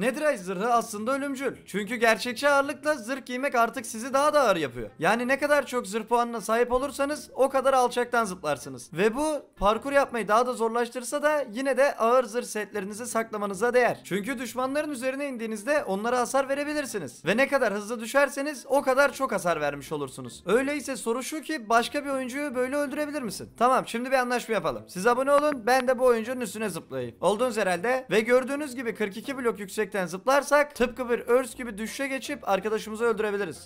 Nedir Netherite zırhı aslında ölümcül. Çünkü gerçekçi ağırlıkla zırh giymek artık sizi daha da ağır yapıyor. Yani ne kadar çok zırh puanına sahip olursanız o kadar alçaktan zıplarsınız. Ve bu parkur yapmayı daha da zorlaştırsa da yine de ağır zırh setlerinizi saklamanıza değer. Çünkü düşmanların üzerine indiğinizde onlara hasar verebilirsiniz. Ve ne kadar hızlı düşerseniz o kadar çok hasar vermiş olursunuz. Öyleyse soru şu ki başka bir oyuncuyu böyle öldürebilir misin? Tamam şimdi bir anlaşma yapalım. Siz abone olun ben de bu oyuncunun üstüne zıplayayım. Olduğunuz herhalde ve gördüğünüz gibi 42 blok yüksek yüksekten zıplarsak tıpkı bir örs gibi düşüşe geçip arkadaşımızı öldürebiliriz.